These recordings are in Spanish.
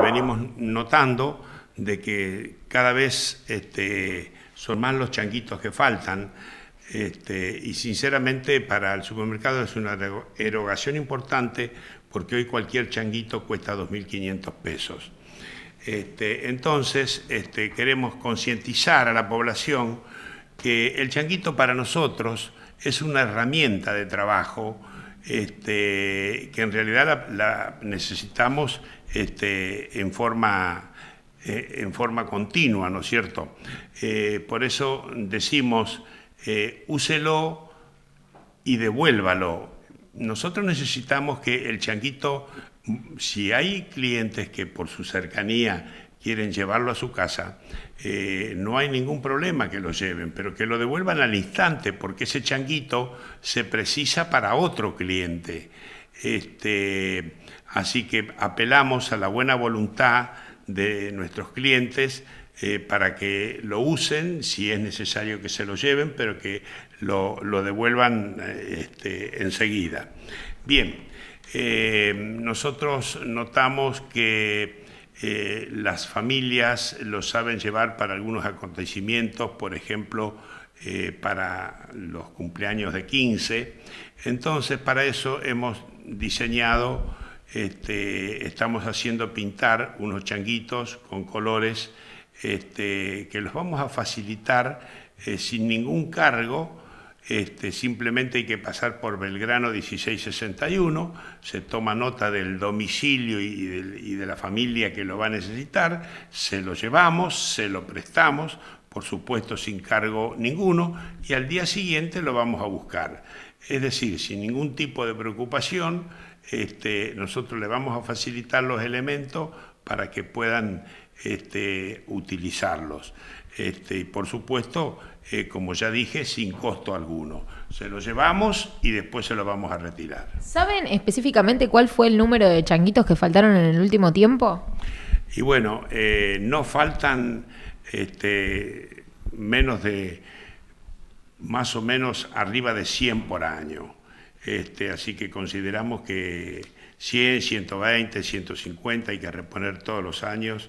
venimos notando de que cada vez este, son más los changuitos que faltan este, y sinceramente para el supermercado es una erogación importante porque hoy cualquier changuito cuesta 2.500 pesos. Este, entonces queremos concientizar a la población que el changuito para nosotros es una herramienta de trabajo, este, que en realidad la, necesitamos este, en, forma, eh, en forma continua, ¿no es cierto? Eh, por eso decimos, eh, úselo y devuélvalo. Nosotros necesitamos que el changuito, si hay clientes que por su cercanía quieren llevarlo a su casa, eh, no hay ningún problema que lo lleven, pero que lo devuelvan al instante, porque ese changuito se precisa para otro cliente. Este, así que apelamos a la buena voluntad de nuestros clientes eh, para que lo usen, si es necesario que se lo lleven, pero que lo, devuelvan eh, este, enseguida. Bien, nosotros notamos que eh, las familias lo saben llevar para algunos acontecimientos, por ejemplo, eh, para los cumpleaños de 15. Entonces, para eso hemos diseñado, este, estamos haciendo pintar unos changuitos con colores este, que los vamos a facilitar eh, sin ningún cargo este, simplemente hay que pasar por Belgrano 1661, se toma nota del domicilio y de, la familia que lo va a necesitar, se lo llevamos, se lo prestamos, por supuesto sin cargo ninguno, y al día siguiente lo vamos a buscar. Es decir, sin ningún tipo de preocupación, este, nosotros le vamos a facilitar los elementos para que puedan este, utilizarlos. Este, y por supuesto, eh, como ya dije, sin costo alguno. Se lo llevamos y después se lo vamos a retirar. ¿Saben específicamente cuál fue el número de changuitos que faltaron en el último tiempo? Y bueno, eh, no faltan este, menos de, más o menos arriba de 100 por año. Este, así que consideramos que 100, 120, 150 hay que reponer todos los años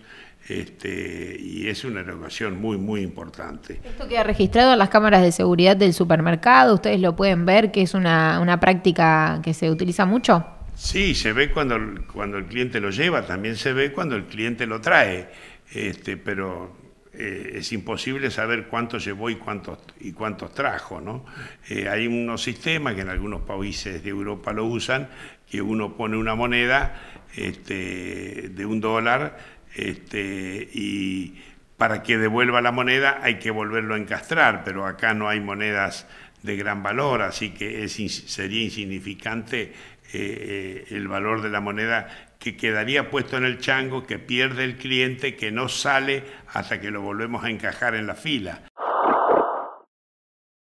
este, y es una erogación muy, muy importante. Esto queda registrado en las cámaras de seguridad del supermercado, ustedes lo pueden ver, que es una, práctica que se utiliza mucho. Sí, se ve cuando, cuando el cliente lo lleva, también se ve cuando el cliente lo trae, este, pero eh, es imposible saber cuánto llevó y cuántos, y cuántos trajo. ¿no? Eh, hay unos sistemas que en algunos países de Europa lo usan, que uno pone una moneda este, de un dólar, este, y para que devuelva la moneda hay que volverlo a encastrar, pero acá no hay monedas de gran valor, así que sería insignificante eh, eh, el valor de la moneda que quedaría puesto en el chango, que pierde el cliente, que no sale hasta que lo volvemos a encajar en la fila.